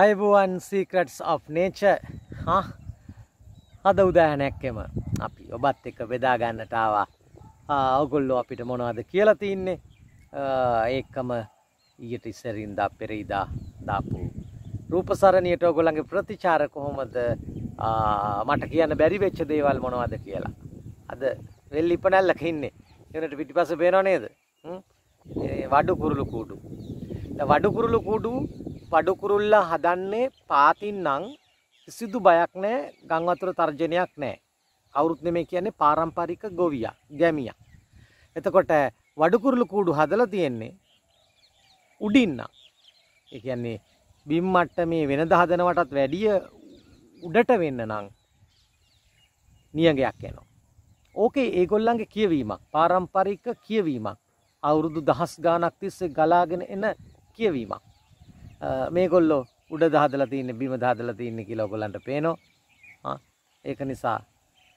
අයබුවන් සීකටස් of nature අද උදාහනැක්කෙම අපි ඔබත් එක බෙදාගන්නටාවා ඔගොල්ලෝ අපිට මොනවද කියලා තියන්නේ ඒකම ඊට ඉස්සරින්දා පෙරයිදා දාපු රූපසරණයට ඔගොලගේ ප්‍රතිචාර කොහොමද මට කියන්න බැරි වෙච්ච දේවල් මොනවද කියලා අද වෙල් ඉපනැල්ලක ඉන්නේ එනට පිටිපස පේනො නේද වඩු කුරුළු කූඩු වඩු කුරුළු කූඩු බඩුකුරුල්ලා හදන්නේ පාතින් නං කිසිදු බයක් නෑ ගංවතුර තර්ජනයක් නෑ. කවුරුත් නෙමේ කියන්නේ පාරම්පරික ගොවිය ගැමිය. එතකොට වඩුකුරුලු කූඩු හදල තියෙන්නේ උඩින්න. ඒ කියන්නේ බිම් මට්ටමේ වෙනද හදනවටත් වැඩිය උඩට වෙන්න නම් නියඟයක් යනවා. ඕකේ ඒගොල්ලන්ගේ කියවීමක් පාරම්පරික කියවීමක් අවුරුදු දහස් ගානක් තිස්සේ ගලාගෙන එන කියවීමක්. මේ කොල්ලෝ උඩ දහදලා තියන්න බිම දාදලා තියන්න කියලා ඔගොල්ලන්ට පේනවා ඒක නිසා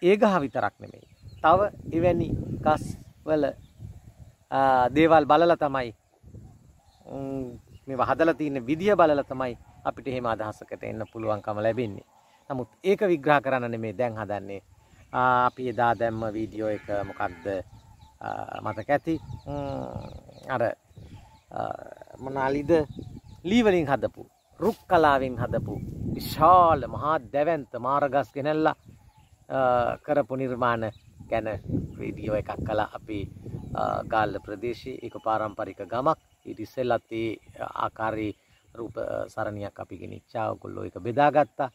ඒ ගහ විතරක් නෙමෙයි තව එවැනි ගස් වල දේවල් බලලා තමයි මේ හදලා තියෙන විදිය බලලා තමයි අපිට එහෙම අදහසකට එන්න පුළුවන්කම ලැබෙන්නේ. නමුත් ඒක විග්‍රහ කරන්න නෙමෙයි දැන් හදන්නේ. අපි එදා දැම්ම වීඩියෝ එක මොකක්ද මතක ඇති? අර මොනාලිද ලීවලින් හදපු රුක් කලාවෙන් හදපු විශාල මහා දැවන්ත මාරගස් ගෙනැල්ල කරපු නිර්මාණ ගැන වීඩියෝ එකක් කලා අපි ගාල්ල ප්‍රදේශයේ එක පාරම්පරික ගමක් ඉරිසෙල්ලත්තේ ආකාරී රූප සරණයක් අපි ගෙනනිච්චාවකුල්ලෝ එක බෙදාගත්තා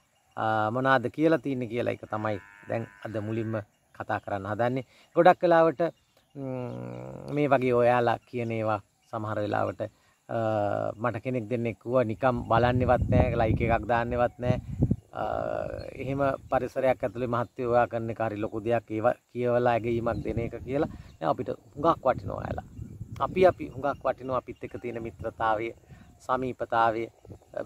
මොනාද කියලා තියන්න කියලා එක තමයි දැන් අද මුලින්ම කතා කරන්න හදන්නේ ගොඩක් කලාවට මේ වගේ ඔයාලා කියනේවා සමහර වෙලාවට මට කෙනෙක් දෙන්න එක්කුව නිකම් බලන්නෙවත් නෑ ලයික එකක් දාන්නෙවත් නෑ එහෙම පරිසරයක් ඇතුළේ මහත්තයෝයා කරන්න කාරි ලොකු දෙයක් ඒව කියවලා ඇගීමක් දෙන එක කියලා අපිට හුඟක් වටිනෝ ඇලා අපි අපි හුඟක් වටිනෝ අපිත් එක තියෙන මිත්‍රතාවය සමීපතාවය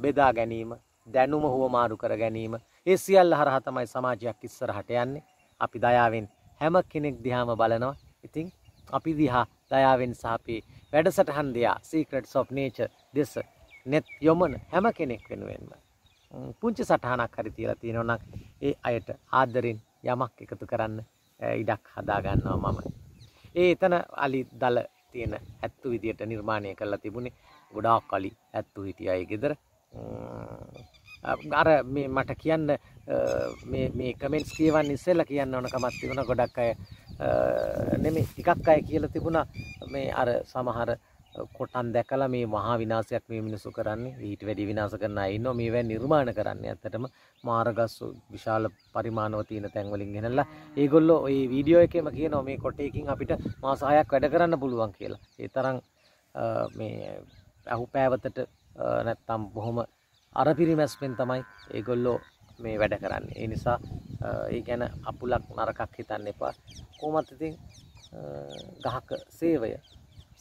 බෙදා ගැනීම දැනුම හුවමාරු කර ගැනීම ඒ සියල්ල හරහා තමයි සමාජයක් ඉස්සරහට යන්නේ අපි දයාවෙන් හැම කෙනෙක් දිහාම බලනවා ඉතින් අපි දිහා දයාවෙන් සහ අපි වැඩසටහන් දෙයා සීක්‍රට්ස් of nature දෙස net යොමන හැම කෙනෙක් වෙනුවෙන්ම පුංචි සටහනක් හරි තියලා තියෙනවා නම් ඒ අයට ආදරෙන් යමක් එකතු කරන්න ඉඩක් හදා ගන්නවා මම. ඒ එතන අලි දල තියෙන ඇත්තු විදියට නිර්මාණය කරලා තිබුණේ ගොඩාක් අලි ඇත්තු හිටියා ඒ ගෙදර. අර මේ මට කියන්න මේ කමෙන්ට්ස් කියවන්න ඉස්සෙල්ලා කියන්න ඕන කමක් තිබුණා ගොඩක් අය නෙමේ ටිකක් අය කියලා තිබුණා මේ අර සමහර කොටන් දැකලා මේ මහා විනාශයක් මේ මිනිස්සු කරන්නේ ඊට වැඩි විනාශ කරන අය ඉන්නවා මේවා නිර්මාණ කරන්නේ ඇත්තටම මාර්ගස්සු විශාල පරිමාණව තියෙන තැන් වලින් ගෙනල්ලා ඒගොල්ලෝ ওই වීඩියෝ එකේම කියනවා මේ කොටේකින් අපිට මාස 6ක් වැඩ කරන්න පුළුවන් කියලා. ඒ තරම් මේ අහුපෑවතට නැත්තම් බොහොම අරපිරිමැස්මෙන් තමයි ඒගොල්ලෝ මේ වැඩ කරන්නේ. ඒ නිසා ඒ ගැන අපුලක් නරකක් හිතන්න එපා. කොහොමත් ඉතින් ගහක සේවය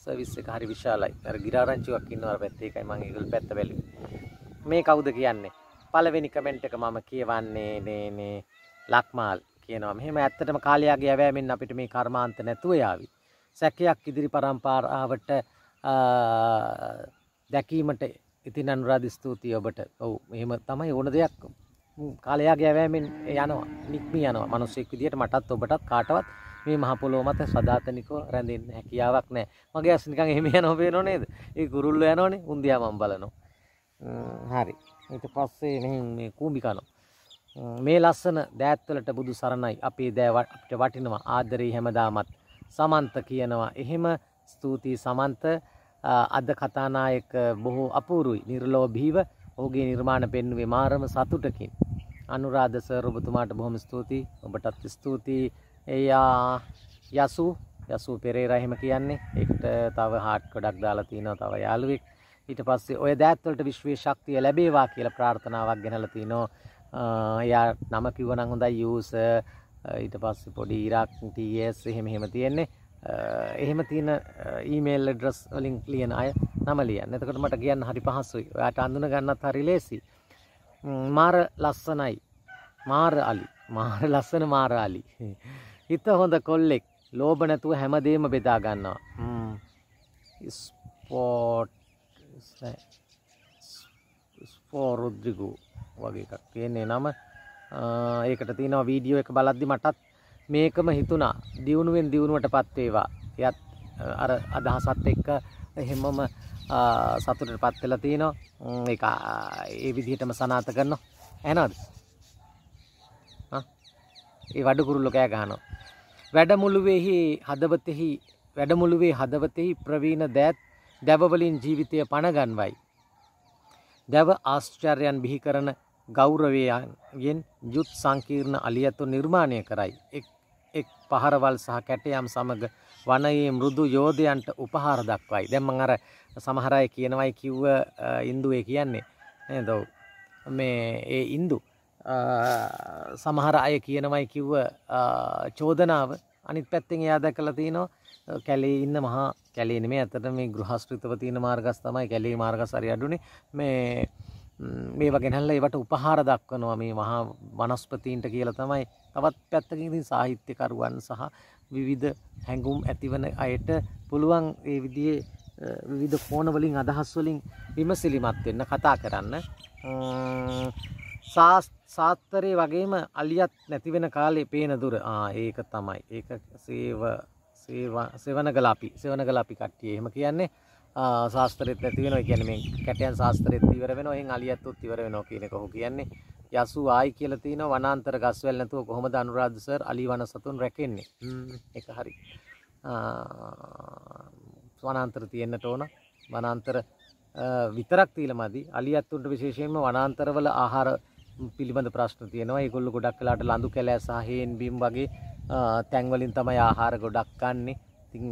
සර්විස් එක හරි විශාලයි. අර ගිරාරංචියක් ඉන්නවා අර පැත්තේ එකයි මම ඒගොල්ලෝ පැත්ත බැලුවේ. මේ කවුද කියන්නේ? පළවෙනි කමෙන්ට් එක මම කියවන්නේ නේ නේ ලක්මාල් කියනවා. මෙහෙම ඇත්තටම කාලයාගේ යැවෑමෙන් අපිට මේ කර්මාන්ත නැතුව යාවි. සැකයක් ඉදිරි පරම්පරාවට දැකීමට ඉතින් අනුරාධ ස්තුතියි ඔබට. ඔව් එහෙම තමයි ඕන දෙයක් කාලයා ගෑවෑමෙන් යනවා නික්ම යනවා මනුස්සෙක් විදිහට මටත් ඔබටත් කාටවත් මේ මහපොලෝ මත සදාතනිකෝ රැඳෙන් හැකියාවක් නෑ මගේ අස්නිකං එහෙම යනොපේ නොනේද ඒ ගුරුල්ල යනෝනේ උන්දයාමම් බලනො හරි ඊට පස්සේ මෙහි මේ කූමිකනෝ මේ ලස්සන දෑත්වලට බුදු සරණයි අපේ දෑවට වටිනවා ආදරී හැමදාමත් සමන්ත කියනවා එහෙම ස්තුතියි සමන්ත අද කතානායක බොහෝ අපූරුයි නිර්ලෝභීව ඔහුගේ නිර්මාණ පෙන්නුවේ මාරම සතුටකින් අනුරාධ සර් ඔබතුමාට බොහොම ස්තුතියි. ඔබටත් ස්තුතියි. එයා යසු යසු පෙරේරා එහෙම කියන්නේ. ඒකට තව හાર્ට් ගොඩක් දාලා තිනවා තව යාළුවෙක්. ඊට පස්සේ ඔය දෑත්වලට විශ්වයේ ශක්තිය ලැබේවා කියලා ප්‍රාර්ථනාවක් ගෙනලා තිනවා. එයා නම කිව්වනම් හොඳයි යූස් ඊට පස්සේ පොඩි ඉරාක් TS එහෙම එහෙම තියෙන්නේ. එහෙම තියෙන ඊමේල් ඇඩ්‍රස් වලින් ලියන අය නම ලියන්න. එතකොට මට කියන්න හරි පහසුයි. ඔයාට අඳුන ගන්නත් හරි ලේසියි. මාර ලස්සනයි මාර අලි මාර ලස්සන මාර අලි හිත හොඳ කොල්ලෙක් ලෝභ නැතුව හැමදේම බෙදා ගන්නවා ස්පෝට් ස්පෝරුද්දිගු වගේ එකක් කියන්නේ නම ඒකට තියෙනවා වීඩියෝ එක බලද්දි මටත් මේකම හිතුණා දියුණුවෙන් දියුණුවට පත්වේවා යත් අර අදහසත් එක්ක එහෙමම සතුටට පත් වෙලා තියෙනවා ඒක ඒ විදිහටම සනාත කරනවා ඇනවද ඒ වඩ කුරුල්ලෝ කෑ ගහනවා වැඩමුළුවේහි හදවතෙහි වැඩමුළුවේ හදවතෙහි ප්‍රවීණ දෑත් දැවවලින් ජීවිතය පණගන්වයි දැව ආශ්චර්යයන් බිහි කරන ගෞරවයන්ගෙන් යුත් සංකීර්ණ අලියතු නිර්මාණය කරයි එක් එක් පහරවල් සහ කැටයම් සමග වනයේ මෘදු යෝධයන්ට උපහාර දක්වයි දැන් මම අර සමහර අය කියනවයි කිව්ව ඉන්දුවේ කියන්නේ නේද මේ ඒ ඉන්දු සමහර අය කියනවයි කිව්ව චෝදනාව අනිත් පැත්තෙන් එයා දැකලා තිනවා කැලේ ඉන්න මහා කැලේ නෙමෙයි අතට මේ ගෘහස්ෘතව තියෙන මාර්ගස් තමයි කැලේ මාර්ගස් හරි අඩුනේ මේ මේවා ගෙනල්ලා ඒවට උපහාර දක්වනවා මේ මහා වනස්පතීන්ට කියලා තමයි තවත් පැත්තකින් ඉතින් සාහිත්‍යකරුවන් සහ විවිධ හැඟුම් ඇතිවන අයට පුළුවන් ඒ විදිහේ විධ කෝනවලින් අදහස්වලින් විමසිලිමත් වෙන්න කතා කරන්න ශාස්තරය වගේම අලියත් නැතිවෙන කාලේ පේන දුර ඒක තමයි ඒක සේව සෙවන ගලාපි සෙවන ගලාපි කට්ටිය එහෙම කියන්නේ ශාස්තරෙත් නැතිවෙන කියන මේ කැටයන් ශාස්තරෙත් ඉවර වෙන එහෙන් අලියත්තුත් ඉවර වෙනවා කියන කොහො කියන්නේ යසු ආයි කියලා තියෙන වනාන්තර ගස්වැල් නැතුව කොහොමද අනුරාධ සර් අලි වන සතුන් රැකෙන්නේ ඒක හරි වනාන්තර තියෙන්නට ඕන වනාන්තර විතරක් තියලා මදි අලියත්තුන්ට විශේෂයෙන්ම වනාන්තරවල ආහාර පිළිබඳ ප්‍රශ්න තියෙනවා ඒගොල්ලෝ ගොඩක් වෙලාට ලඳු කැලෑ සහ හේන් බිම් වගේ තැන් වලින් තමයි ආහාර ගොඩක් ගන්නෙ. ඉතින්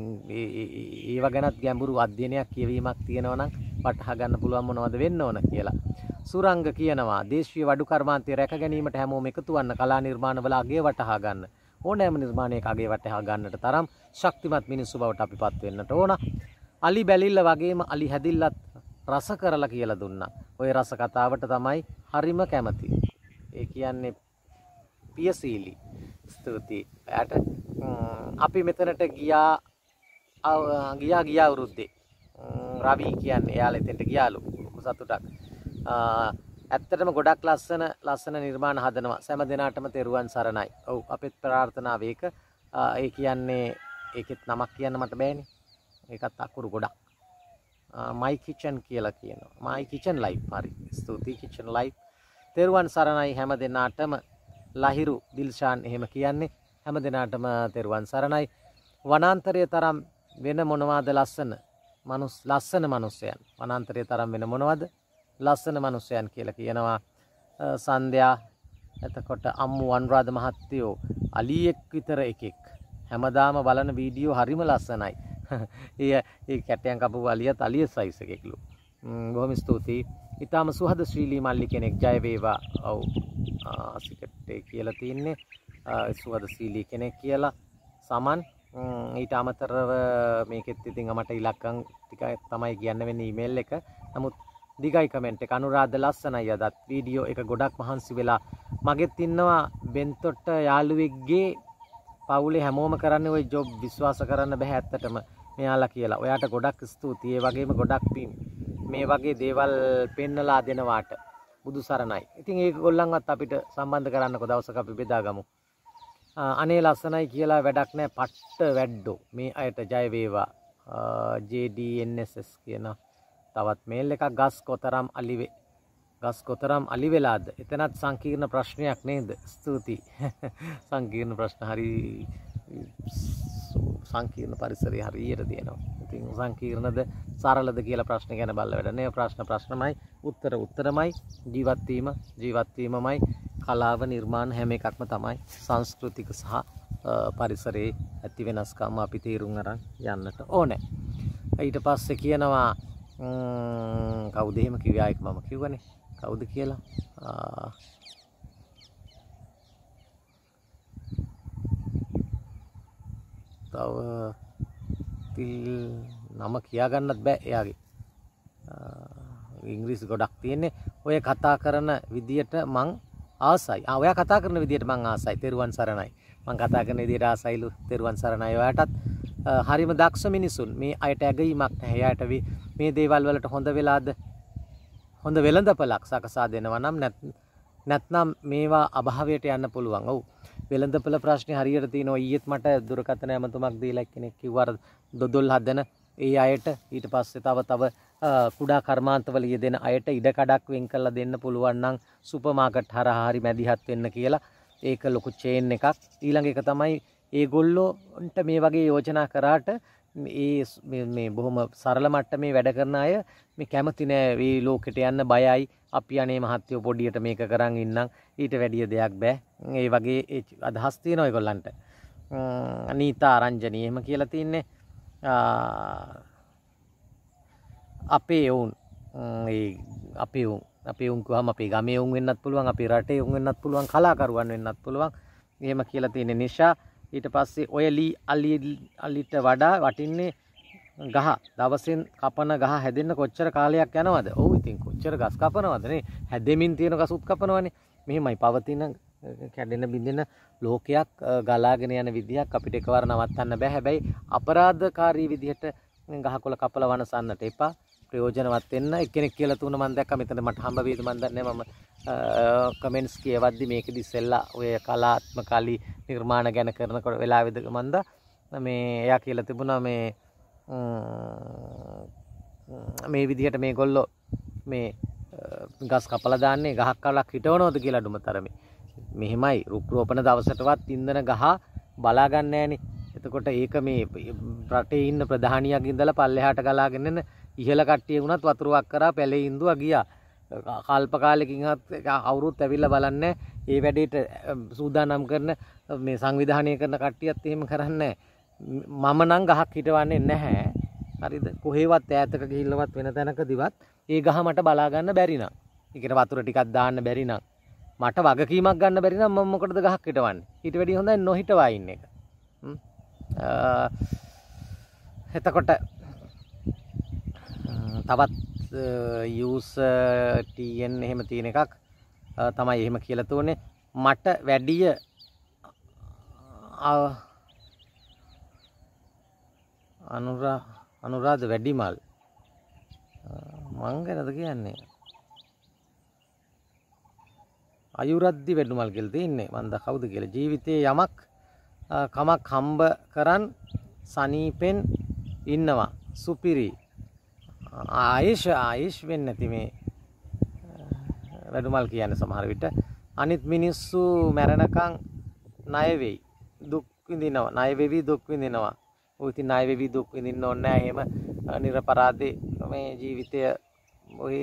ඒව ගැනත් ගැඹුරු අධ්‍යයනයක් කියවීමක් තියෙනවා නම් වටහා ගන්න පුළුවන් මොනවද වෙන්න ඕන කියලා. සුරංග කියනවා දේශීය වඩු කර්මාන්තය රැක ගැනීමට හැමෝම එකතු වන්න කලා නිර්මාණවල අගය වටහා ගන්න. ඕනෑම නිර්මාණයක අගේ වටහා ගන්නට තරම් ශක්තිමත් මිනිස්සු බවට අපි පත් වෙන්නට ඕන. අලි බැලිල්ල වගේම අලි හැදිල්ලත් රස කරලා කියලා දුන්නා. ওই රස කතාවට තමයි හරිම කැමති. ඒ කියන්නේ පියසීලි. ස්තුතියි. ඇට අපි මෙතනට ගියා ගියා ගියා වෘද්දේ. රවි කියන්නේ එයාලා එතෙන්ට ගියාලු. සතුටක්. ඇත්තටම ගොඩක් ලස්සන ලස්සන නිර්මාණ හදනවා සෑම දෙනාටම තෙරුවන් සරණයි. ඔව් අපිත් ප්‍රාර්ථනාව ඒක. ඒ කියන්නේ ඒකෙත් නමක් කියන්න මට බෑනේ. ඒකත් අකුරු ගොඩක්. මයි කිචන් කියලා කියනවා. මයි කිචන් ලයිෆ් හරි. ස්තුතියි කිචන් ලයිෆ්. තෙරුවන් සරණයි හැම දෙනාටම ලහිරු දිල්ෂාන් එහෙම කියන්නේ. හැම දෙනාටම තෙරුවන් සරණයි. වනාන්තරයේ තරම් වෙන මොනවාද ලස්සන? මනුස් ලස්සන මිනිසයන්. වනාන්තරයේ තරම් වෙන මොනවද? ලස්සන මනුස්සයන් කියලා කියනවා සන්ධයා එතකොට අම්මු අනුරාධ මහත්තයෝ අලියෙක් විතර එකෙක් හැමදාම බලන වීඩියෝ හරිම ලස්සනයි ඒ ඒ කැටයන් කපු අලියත් අලිය සයිස් එකෙක්ලු බොහොම ස්තුතියි ඉතාම සුහද ශ්‍රීලී මල්ලි කෙනෙක් ජයවේවා ඔව් සිකට්ටේ කියලා තියන්නේ සුවද සීලී කෙනෙක් කියලා සමන් ඊට අමතරව මේකෙත් ඉතින් මට ඉලක්කං ටික තමයි කියන්න වෙන ඉමේල් එක නමුත් දිගයි කමෙන්ට් එක අනුරාධ ලස්සනයි අදත් වීඩියෝ එක ගොඩක් මහන්සි වෙලා මගෙත් ඉන්නවා බෙන්තොට්ට යාළුවෙක්ගේ පවුලේ හැමෝම කරන්න ඔය ජොබ් විශ්වාස කරන්න බැහැ ඇත්තටම මෙයාලා කියලා. ඔයාට ගොඩක් ස්තුතියි. ඒ වගේම ගොඩක් පින්. මේ වගේ දේවල් පෙන්නලා දෙනවාට බුදු සරණයි. ඉතින් ඒගොල්ලන්වත් අපිට සම්බන්ධ කරන්නකො දවසක අපි බෙදාගමු. අනේ ලස්සනයි කියලා වැඩක් නැහැ. පට්ට වැඩ්ඩෝ. මේ අයට ජය වේවා. JDNSS කියනවා. තවත් මේල් එකක් ගස් කොතරම් අලිවේ. ගස් කොතරම් අලිවෙලාද. එතනත් සංකීර්ණ ප්‍රශ්නයක් නේද. ස්තුතියි. සංකීර්ණ ප්‍රශ්න හරි සංකීර්ණ පරිසරය හරියට තියෙනවා. ඉතින් සංකීර්ණද සරලද කියලා ප්‍රශ්න ගැන බල්ල වැඩ නෑ. ප්‍රශ්න ප්‍රශ්නමයි, උත්තර උත්තරමයි, ජීවත් වීම ජීවත් වීමමයි, කලාව නිර්මාණ හැම එකක්ම තමයි සංස්කෘතික සහ පරිසරයේ ඇති වෙනස්කම් අපි තේරුම් අරන් යන්නට ඕනේ. ඊට පස්සේ කියනවා කවුද එහෙම කිව්වේ ආයෙත් මම කිව්වනේ කවුද කියලා තව තිල් නම කියාගන්නත් බෑ එයාගේ ඉංග්‍රීසි ගොඩක් තියෙන්නේ ඔය කතා කරන විදියට මං ආසයි ඔයා කතා කරන විදියට මං ආසයි තෙරුවන් සරණයි මං කතා කරන විදියට ආසයිලු තෙරුවන් සරණයි ඔයාටත් හරිම දක්ෂ මිනිසුන් මේ අයට ඇගීමක් නැහැ යායට මේ දේවල් වලට හොඳ වෙලාද හොඳ වෙළඳපලක් සකසා දෙනවා නම් නැත්නම් මේවා අභාවයට යන්න පුළුවන්. ඔව්. වෙළඳපල ප්‍රශ්නේ හරියට තියෙනවා. ඊයේත් මට දුරකථන ඇමතුමක් දීලා කෙනෙක් කිව්වා දොදොල් හදන ඒ අයට ඊට පස්සේ තව තව කුඩා කර්මාන්තවල යෙදෙන අයට ඉඩ කඩක් වෙන් කරලා දෙන්න පුළුවන් නම් සුපර් මාකට් හරහා හරි මැදිහත් වෙන්න කියලා. ඒක ලොකු චේන් එකක්. ඊළඟ එක තමයි ඒගොල්ලොන්ට මේ වගේ යෝජනා කරාට ඒ මේ බොහොම සරල මට්ට මේ වැඩ කරන අය මේ කැමති නෑ වී ලෝකෙට යන්න බයයි අපි අනේ මහත්තයෝ පොඩියට මේක කරන්න ඉන්නම් ඊට වැඩිය දෙයක් බෑ ඒ වගේ අදහස්තිය නොයගොල්ලන්ට නීතා අරංජනය එහෙම කියලා තින්නේ අපේ ඔවුන් අපේ ඔවුන් අපේ උන්කුහම අපේ ගමේ උන් වෙන්නත් පුළුවන් අපේ රටේ උන් වෙන්නත් පුළුවන් කලාකරුවන් වෙන්නත් පුළුවන් එහෙම කියලා තියෙන නිසා ඊට පස්සේ ඔය ලී අලි අලිට වඩා වටින්නේ ගහ දවසෙන් කපන ගහ හැදෙන්න කොච්චර කාලයක් යනවද? ඔව් ඉතින් කොච්චර ගස් කපනවදනේ. හැදෙමින් තියෙන ගස් උත් කපනවනේ. මෙහෙමයි පවතින කැඩෙන බිඳෙන ලෝකයක් ගලාගෙන යන විදිහක් අපිට එකවර නවත්තන්න බෑ. හැබැයි අපරාධකාරී විදිහට ගහකොළ කපලා වනසන්නට එපා. ප්‍රයෝජනවත් වෙන්න එක්කෙනෙක් කියලා තුන මම දැක්කා මෙතන මට හම්බ වෙයිද මම දන්නේ මම කමෙන්ට්ස් කියවද්දි මේකෙදි ඉස්සෙල්ලා ඔය කලාත්මකලි නිර්මාණ ගැන කරනකොට වෙලාවෙද මන්ද මේ එයා කියලා තිබුණා මේ මේ විදිහට මේ ගොල්ලෝ මේ ගස් කපලා දාන්නේ ගහක් කලක් හිටවනවද කියලා අඩුම තරමේ මෙහෙමයි රුක් රෝපණ දවසටවත් ඉන්ධන ගහ බලා ගන්න නැහනේ එතකොට ඒක මේ රටේ ඉන්න ප්‍රධානියක් ඉඳලා පල්ලෙහාට ගලාගෙන ඉහල කට්ටිය වුණත් වතුරුවක් කරා පැලේ ඉන්දුව ගියා කල්ප කාලෙකින්හත් අවුරුත් ඇවිල්ල බලන්න ඒ වැඩේට සූදානම් කරන මේ සංවිධානය කරන කට්ටියත් එහෙම කරන්න මම නම් ගහක් හිටවන්නේ නැහැ හරිද කොහේවත් ඈතක ගිහිල්ලවත් වෙන තැනක දිවත් ඒ ගහ මට බලාගන්න බැරිනම් එකට වතුර ටිකක් දාන්න බැරිනම් මට වගකීමක් ගන්න බැරිනම් මම මොකටද ගහක් හිටවන්නේ ඊට වැඩිය හොඳයි නොහිටවා ඉන්න එක එතකොට තවත් යස් ටන් එහෙම තියෙන එකක් තමයි එහෙම කියලතුවනේ මට වැඩිය අනුරා අනුරාධ වැඩිමල් මංගනද කියන්නේ අයුරද්දි වැඩුමල් කෙල් තින්නේ මන්ද කවුද කියල ජීවිතය යමක් කමක් හම්බ කරන් සනීපෙන් ඉන්නවා සුපිරි ආයේෂ ආයේෂ් වෙන්න ඇති මේ වැඩුමල් කියන්න සමහර විට අනිත් මිනිස්සු මැරණකං ණයවෙයි දුක් විඳිනවා ණයවෙවි දුක් විඳිනවා ඔය ඉතින් ණයවෙවි දුක් විඳින්න ඕනේ නැහැ එහෙම නිර්පරාදේ මේ ජීවිතය ඔය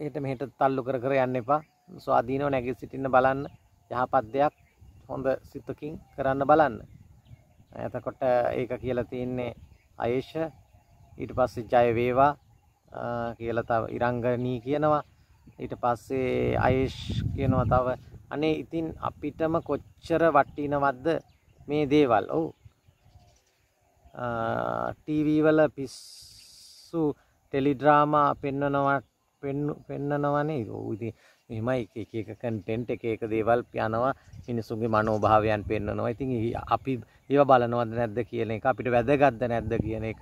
එහෙට මෙහෙට තල්ලු කර කර යන්න එපා ස්වාධීනව නැගී සිටින්න බලන්න යහපත් දෙයක් හොඳ සිතකින් කරන්න බලන්න එතකොට ඒක කියලා තියෙන්නේ ආයේෂ ඊට පස්සේ ජය වේවා කියලා තව ඉරංගනී කියනවා ඊට පස්සේ අයේෂ් කියනවා තව අනේ ඉතින් අපිටම කොච්චර වටිනවද්ද මේ දේවල් ඔව් ටීවී වල පිස්සු ටෙලිඩ්‍රාමා පෙන්වනවා පෙන්නනවනේ ඉතින් මෙහෙමයි එක එක කන්ටෙන්ට් එක එක දේවල් යනවා මිනිසුන්ගේ මනෝභාවයන් පෙන්වනවා. ඉතින් අපි ඒවා බලනවද නැද්ද කියන එක අපිට වැදගත්ද නැද්ද කියන එක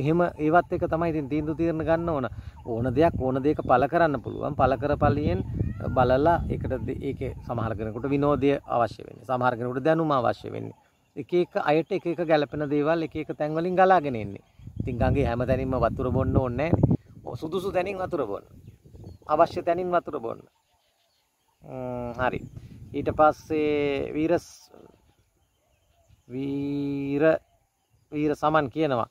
එහෙම ඒවත් එක තමයි ඉතින් තීන්දුව తీරන ගන්න ඕන ඕන දෙයක් ඕන දෙයක පළ කරන්න පුළුවන් පළ කරපලියෙන් බලලා ඒකට ඒකේ සමහර කෙනෙකුට විනෝදය අවශ්‍ය වෙන්නේ සමහර කෙනෙකුට දැනුම අවශ්‍ය වෙන්නේ එක එක අයට එක එක ගැළපෙන දේවල් එක එක තැන් වලින් ගලාගෙන එන්නේ ඉතින් ගඟේ හැම තැනින්ම වතුර බොන්න ඕනේ නැහැ සුදුසු තැනින් වතුර බොන්න අවශ්‍ය තැනින් වතුර බොන්න හරි ඊට පස්සේ වීරස් වීර වීර සමන් කියනවා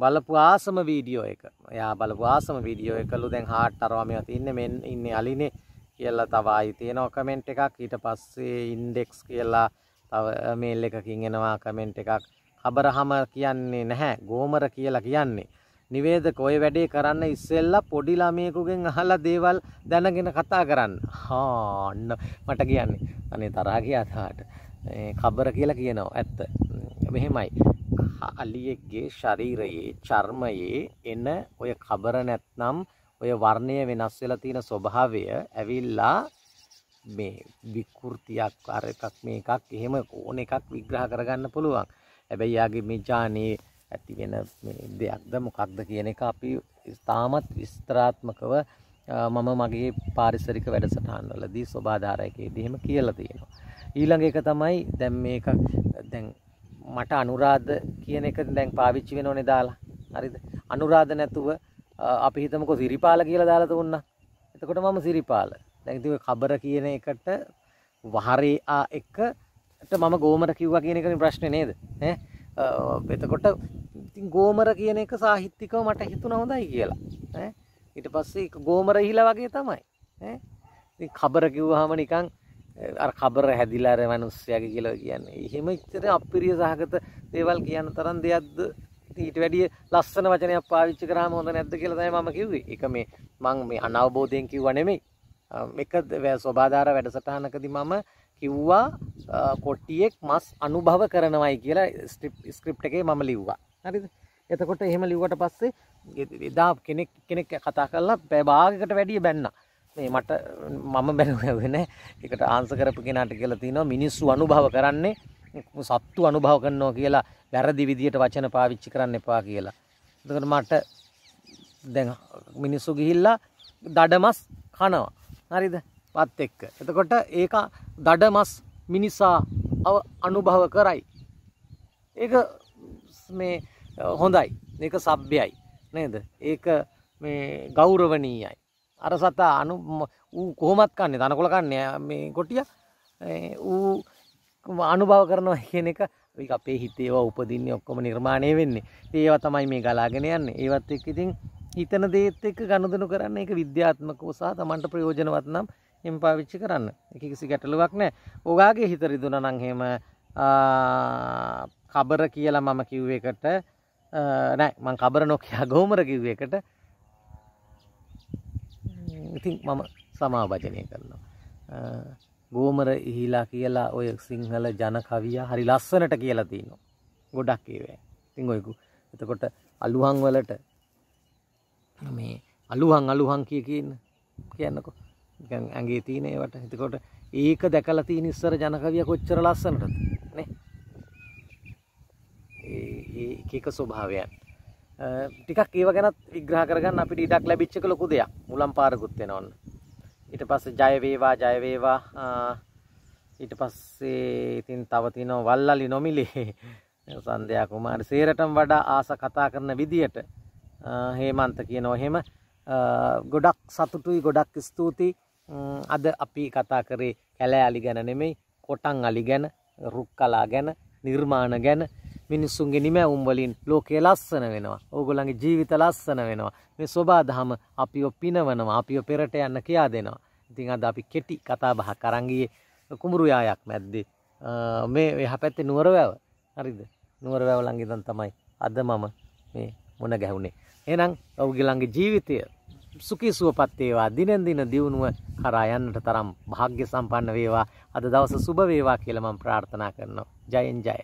බලපු ආසම වීඩියෝ එක යා බලපු ආසම වීඩියෝ එකලු දැන් හාට් අරවාම ඉන්න මෙ ඉන්න අලිනේ කියලා තවායි තියෙනවා කමෙන්ට් එකක් ඊට පස්සේ ඉන්ඩෙක්ස් කියලා තව මේල් එකකින් එනවා කමෙන්ට් එකක් හබරහම කියන්නේ නැහැ ගෝමර කියලා කියන්නේ නිවේදක ඔය වැඩේ කරන්න ඉස්සෙල්ලා පොඩි ළමයෙකුගෙන් අහලා දේවල් දැනගෙන කතා කරන්න. හා අන්න මට කියන්නේ. අනේ තරහා ගියාට. කබර කියලා කියනවා. ඇත්ත. මෙහෙමයි. අලියෙක්ගේ ශරීරයේ චර්මයේ එන ඔය කබර නැත්නම් ඔය වර්ණය වෙනස් වෙලා තියෙන ස්වභාවය ඇවිල්ලා මේ විකෘතියක් අර එකක් මේ එකක් එහෙම ඕන එකක් විග්‍රහ කරගන්න පුළුවන්. හැබැයි යාගේ මේ ඥානේ ඇති වෙන මේ දෙයක්ද මොකක්ද කියන එක අපි තාමත් විස්තරාත්මකව මම මගේ පාරිසරික වැඩසටහන්වලදී සෝබාධාරයකයේදී එහෙම කියලා තියෙනවා. ඊළඟ එක තමයි දැන් මේක දැන් මට අනුරාධ කියන එක දැන් පාවිච්චි වෙනෝනේ දාලා හරිද අනුරාධ නැතුව අපි හිතමුකෝ සිරිපාල කියලා දාලා දුන්නා එතකොට මම සිරිපාල දැන් ඉතින් කබර කියන එකට වහරේ ආ එකට මම ගෝමර කිව්වා කියන එකනේ ප්‍රශ්නේ නේද ඈ එතකොට ඉතින් ගෝමර කියන එක සාහිත්‍යිකව මට හිතුණා හොඳයි කියලා ඈ ඊට පස්සේ ගෝමර හිලා වගේ තමයි ඈ ඉතින් කබර කිව්වහම නිකන් කබර හැදිලාර මනුස්සයගේ කියලා කියන්න එහෙම ඉතර අපිරිය සහගත දේවල් කියන්න තරන් දෙයක්ද ඊට වැඩිය ලස්සන වචනය පාවිච්චි කරහම හොඳ නැද්ද කියලදයි ම කිව්වේ එක මේ මං මේ අනවබෝධයෙන් කිව්වනෙමෙයි එක ස්වබාධාර වැඩසටහනකදි මම කිව්වා කොට්ටියෙක් මස් අනුභව කරනවයි කියලා ස්ක්‍රිප් එකේ මම ලිව්වා හරිද එතකොට එහෙම ලිව්වට පස්සේ එදා කෙනෙක් කෙනෙක් කතා කරලා පැබාගකට වැඩිය බැන්න මේ මට මම බැනුවෙන එකට ආන්ස කරපු කෙනාට කියලා තියෙනවා මිනිස්සු අනුභව කරන්නේ සත්තු අනුභව කරනවා කියලා වැරදි විදියට වචන පාවිච්චි කරන්න එපා කියලා. එතකොට මට දැන් මිනිස්සු ගිහිල්ලා දඩමස් කනවා. හරිද? පත් එක්ක. එතකොට ඒක දඩමස් මිනිසා අනුභව කරයි. ඒක මේ හොඳයි. ඒක සભ્યයි. නේද? ඒක මේ ගෞරවණීයයි. අර සතා අනු ඌ කොහොමත් කන්නේ තනකොළ කන්නේ මේ කොටිය ඌ අනුභව කරනවා කියන එක අපේ හිතේවා උපදින්නේ ඔක්කොම නිර්මාණය වෙන්නේ ඒවා තමයි මේ ගලාගෙන යන්නේ ඒවත් එක්ක ඉතින් හිතන දේත් එක්ක ගනුදෙනු කරන්න ඒක විද්‍යාත්මකව සහ Tamanට ප්‍රයෝජනවත් නම් එම් පාවිච්චි කරන්න එක කිසි ගැටලුවක් නැහැ ඔගාගේ හිත රිදුනා නම් එහෙම කබර කියලා මම කිව්ව එකට නෑ මං කබර නොකියා ගෝමර කිව්ව එකට ඉතින් මම සමාභජනය කරනවා. ගෝමර ඉහිලා කියලා ඔය සිංහල ජනකවිය හරි ලස්සනට කියලා තියනවා. ගොඩක් ඒවෑ තිං ඔයකු එතකොට අලුහන් වලට මේ අලුහන් අලුහන් කිය කියන්න කියන්නකො ඇගේ තියන ඒවට හිතකොට ඒක දැකල තිය නිස්සර ජනකවිය කොච්චර ලස්සනට එක ස්වභාවයන් ටිකක් ඒව ගැනත් විග්‍රහ කරගන්න අපිට ඉඩක් ලැබිච්චක ලොකු දෙයක් මුලම් පාරකුත් වෙනවා ඔන්න ඊට පස්සේ ජය වේවා ජය වේවා ඊට පස්සේ ඉතින් තව තියෙනවා වල්ලලි නොමිලි සන්ධ්‍යා කුමාර සේරටම වඩා ආස කතා කරන විදියට හේමන්ත කියනවා එහෙම ගොඩක් සතුටුයි ගොඩක් ස්තුතියි අද අපි කතා කරේ කැලෑ අලි ගැන නෙමෙයි කොටන් අලි ගැන රුක්කලා ගැන නිර්මාණ ගැන මිනිස්සුන්ගේ නිමැවුම් වලින් ලෝකය ලස්සන වෙනවා. ඕගොල්ලන්ගේ ජීවිත ලස්සන වෙනවා. මේ සෝබා දහම අපිව පිනවනවා. අපිව පෙරට යන්න කියා දෙනවා. ඉතින් අද අපි කෙටි කතා බහ කරන් ගියේ කුඹුරු යායක් මැද්දේ. මේ එහා පැත්තේ නුවරවැව. හරිද? නුවරවැව ළඟ ඉඳන් තමයි අද මම මේ මුණ ගැහුනේ. එහෙනම් ඔවුගේ ළඟ ජීවිතය සුඛී සුවපත් වේවා. දිනෙන් දින දියුණුව කරා යන්නට තරම් වාග්ය සම්පන්න වේවා. අද දවස සුබ වේවා කියලා මම ප්‍රාර්ථනා කරනවා. ජයෙන් ජය.